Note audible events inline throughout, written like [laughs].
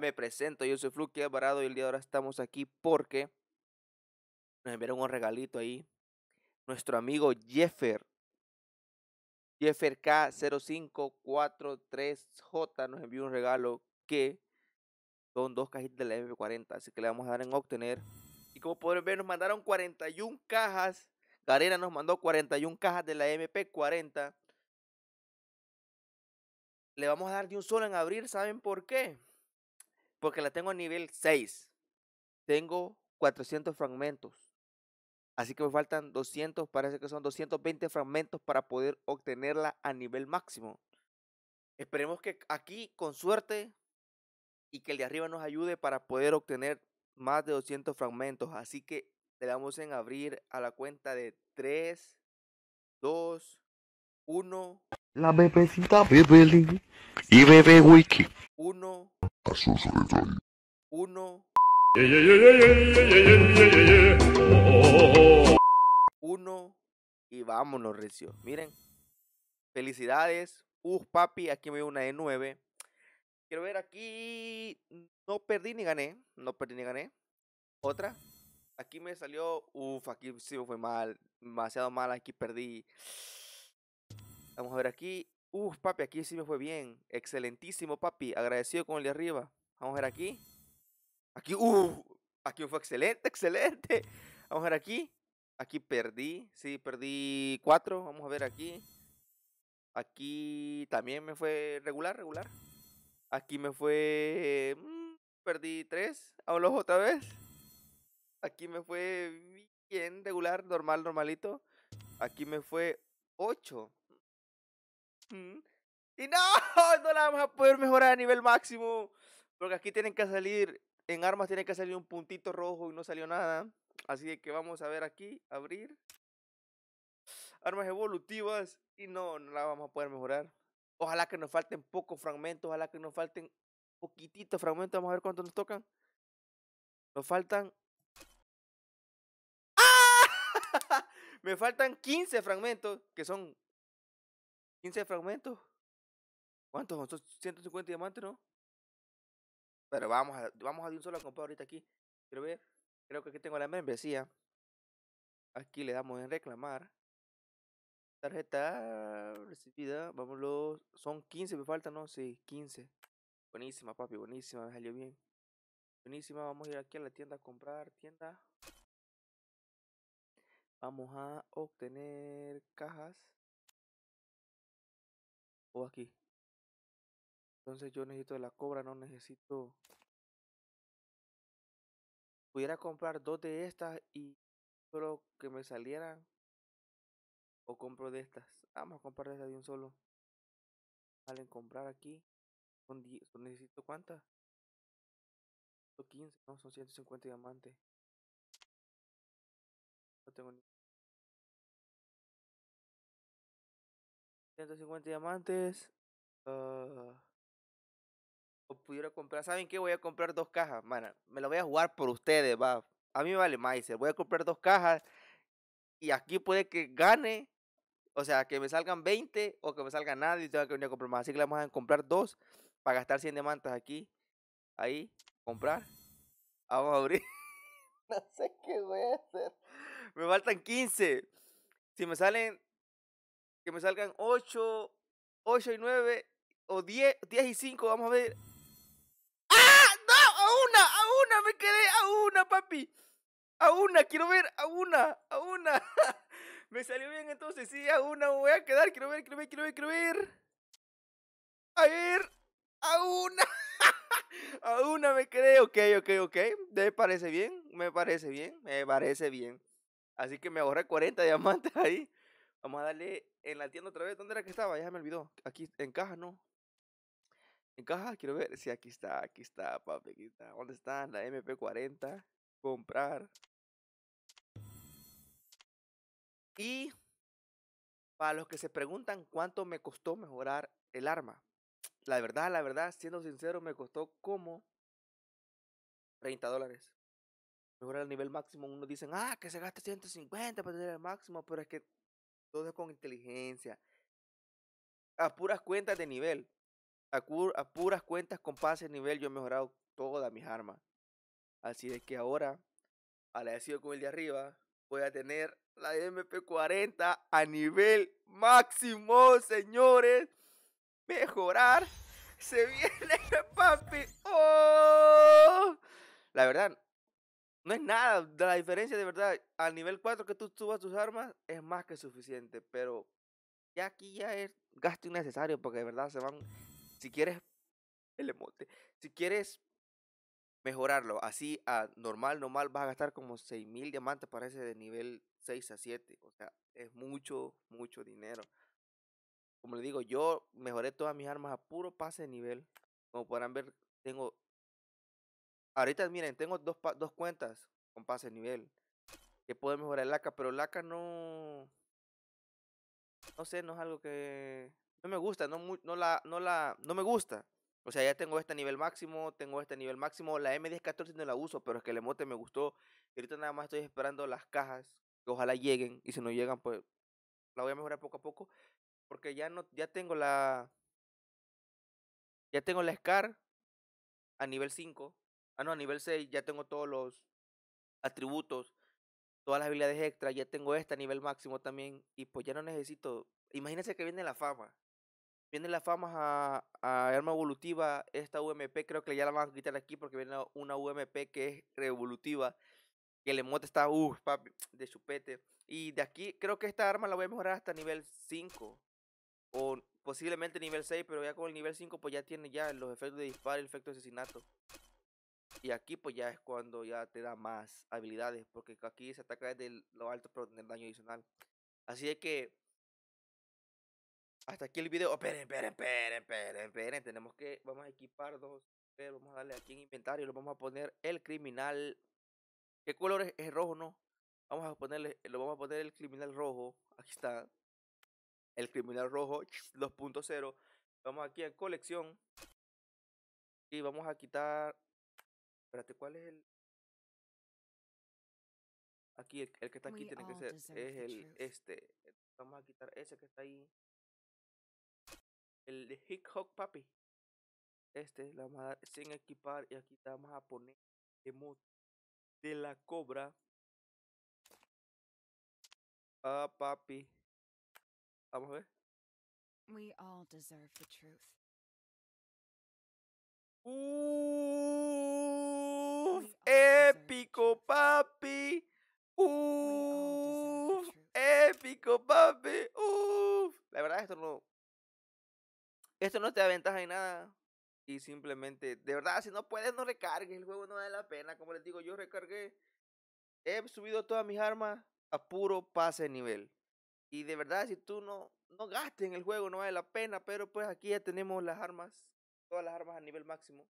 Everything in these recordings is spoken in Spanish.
Me presento, yo soy Fluke Alvarado y el día de ahora estamos aquí porque nos enviaron un regalito ahí. Nuestro amigo Jeffer, Jeffer K0543J nos envió un regalo que son dos cajitas de la MP40, así que le vamos a dar en obtener. Y como pueden ver, nos mandaron 41 cajas. Garena nos mandó 41 cajas de la MP40. Le vamos a dar de un solo en abrir, ¿saben por qué? porque la tengo a nivel 6. Tengo 400 fragmentos. Así que me faltan 200, parece que son 220 fragmentos para poder obtenerla a nivel máximo. Esperemos que aquí, con suerte, y que el de arriba nos ayude para poder obtener más de 200 fragmentos. Así que le damos en abrir a la cuenta de 3, 2, 1. La bebecita Bebeli y bebé Wiki. Uno. Uno. Uno. Y vámonos, Recio. Miren. Felicidades. Uf, papi, aquí me dio una de nueve. Quiero ver aquí. No perdí ni gané. No perdí ni gané. Otra. Aquí me salió. Uf, aquí sí fue mal. Demasiado mal. Aquí perdí. Vamos a ver aquí. Uf, papi, aquí sí me fue bien. Excelentísimo, papi. Agradecido con el de arriba. Vamos a ver aquí. Aquí, uh, aquí fue excelente, [laughs] excelente. Vamos a ver aquí. Aquí perdí, sí, perdí cuatro. Vamos a ver aquí. Aquí también me fue regular, regular. Aquí me fue... Mm, perdí tres. los otra vez. Aquí me fue bien regular, normal, normalito. Aquí me fue ocho. Y no, [laughs] no la vamos a poder mejorar a nivel máximo. Porque aquí tienen que salir, en armas tiene que salir un puntito rojo y no salió nada. Así que vamos a ver aquí, abrir. Armas evolutivas y no, no la vamos a poder mejorar. Ojalá que nos falten pocos fragmentos, ojalá que nos falten poquititos fragmentos. Vamos a ver cuántos nos tocan. Nos faltan... ¡Ah! [laughs] Me faltan 15 fragmentos, que son 15 fragmentos. ¿Cuántos? Son 150 diamantes, ¿no? Pero vamos a, vamos a de un solo a comprar ahorita aquí. Quiero ver. Creo que aquí tengo la membresía. Aquí le damos en reclamar. Tarjeta recibida. Vámonos. Son 15, me falta ¿no? Sí, 15. Buenísima, papi. Buenísima. salió bien. Buenísima. Vamos a ir aquí a la tienda a comprar. Tienda. Vamos a obtener cajas o aquí. Entonces yo necesito la cobra, no necesito... Pudiera comprar dos de estas y solo que me salieran. O compro de estas. Vamos a comprar de de un solo. salen comprar aquí. Son necesito cuántas. 15, no, son 150 diamantes. No tengo 150 diamantes. Ah, o pudiera comprar. ¿Saben qué? Voy a comprar dos cajas. Mana, me lo voy a jugar por ustedes, va. A mí me vale más. Voy a comprar dos cajas. Y aquí puede que gane. O sea, que me salgan 20 o que me salga nada y tenga que venir a comprar más. Así que le vamos a comprar dos para gastar 100 diamantes aquí. Ahí. Comprar. Vamos a abrir. [laughs] no sé qué voy a hacer. Me faltan 15. Si me salen que me salgan 8, 8 y 9 o 10, 10 y 5, vamos a ver. ¡Ah! ¡No! ¡A una! ¡A una! ¡Me quedé! ¡A una, papi! ¡A una! ¡Quiero ver! ¡A una! ¡A una! [laughs] me salió bien entonces, sí, a una me voy a quedar. Quiero ver, quiero ver, quiero ver, quiero ver. A ver, a una. [laughs] a una me quedé. Ok, ok, ok. Me parece bien, me parece bien, me parece bien. Así que me ahorré 40 diamantes ahí. Vamos a darle en la tienda otra vez. ¿Dónde era que estaba? Ya me olvidó. Aquí, en caja, ¿no? En caja, quiero ver. Sí, aquí está, aquí está, papi, ¿Dónde está? La MP40. Comprar. Y para los que se preguntan cuánto me costó mejorar el arma. La verdad, la verdad, siendo sincero, me costó como 30 dólares. Mejorar el nivel máximo. Uno dicen, ah, que se gasta 150 para tener el máximo, pero es que todo con inteligencia. A puras cuentas de nivel, a, puras cuentas con pases nivel, yo he mejorado todas mis armas. Así es que ahora, Al decir con el de arriba, voy a tener la MP40 a nivel máximo, señores. Mejorar. Se [laughs] viene, papi. ¡Oh! La verdad, no es nada, de la diferencia de verdad. Al nivel 4 que tú subas tus armas es más que suficiente, pero ya aquí ya es gasto innecesario porque de verdad se van. Si quieres el emote, si quieres mejorarlo así a normal, normal, vas a gastar como 6000 diamantes, parece de nivel 6 a 7. O sea, es mucho, mucho dinero. Como le digo, yo mejoré todas mis armas a puro pase de nivel. Como podrán ver, tengo Ahorita, miren, tengo dos, dos cuentas con pase nivel. Que puedo mejorar el laca, pero el laca no. No sé, no es algo que. No me gusta, no, no, la, no la. No me gusta. O sea, ya tengo este nivel máximo, tengo este nivel máximo. La M1014 no la uso, pero es que el emote me gustó. Ahorita nada más estoy esperando las cajas, que ojalá lleguen. Y si no llegan, pues la voy a mejorar poco a poco. Porque ya no, ya tengo la. Ya tengo la SCAR a nivel 5. Ah, no, a nivel 6 ya tengo todos los atributos, todas las habilidades extra, ya tengo esta a nivel máximo también. Y pues ya no necesito. Imagínense que viene la fama. Viene la fama a, arma evolutiva. Esta UMP creo que ya la van a quitar aquí porque viene una UMP que es revolutiva. Que le emote está, papi, de chupete. Y de aquí creo que esta arma la voy a mejorar hasta nivel 5. O posiblemente nivel 6, pero ya con el nivel 5 pues ya tiene ya los efectos de disparo y el efecto de asesinato. Y aquí pues ya es cuando ya te da más habilidades, porque aquí se ataca desde lo alto pero tener daño adicional. Así es que hasta aquí el video. Esperen, esperen, esperen, esperen, esperen. Tenemos que, vamos a equipar dos. Pero vamos a darle aquí en inventario. Lo vamos a poner el criminal. ¿Qué color es? es rojo, ¿no? Vamos a ponerle, lo vamos a poner el criminal rojo. Aquí está. El criminal rojo 2.0. Vamos aquí a colección. Y vamos a quitar Espérate, ¿cuál es el...? Aquí, el, que está aquí tiene que oh, ser, es el este. Eh, vamos a quitar ese que está ahí. El de Hick Papi. Este, la vamos a sin equipar y aquí vamos a poner emote de la cobra. Ah, papi. Vamos a ver. We all deserve the truth. Uf, épico, papi. Uf, épico, papi. Uf. La verdad, esto no. Esto no te aventaja ventaja en nada. Y simplemente, de verdad, si no puedes, no recargues. El juego no vale la pena. Como les digo, yo recargué. He subido todas mis armas a puro pase de nivel. Y de verdad, si tú no, no gastes en el juego, no vale la pena. Pero pues aquí ya tenemos las armas todas las armas a nivel máximo.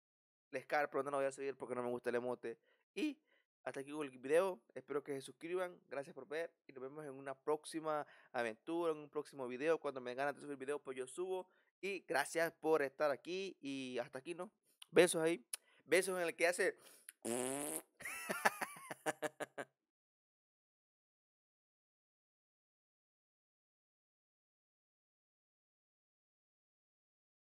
les Scar pronto no voy a seguir porque no me gusta el emote. Y hasta aquí el video. Espero que se suscriban. Gracias por ver. Y nos vemos en una próxima aventura, en un próximo video. Cuando me ganan de subir video, pues yo subo. Y gracias por estar aquí. Y hasta aquí, ¿no? Besos ahí. Besos en el que hace...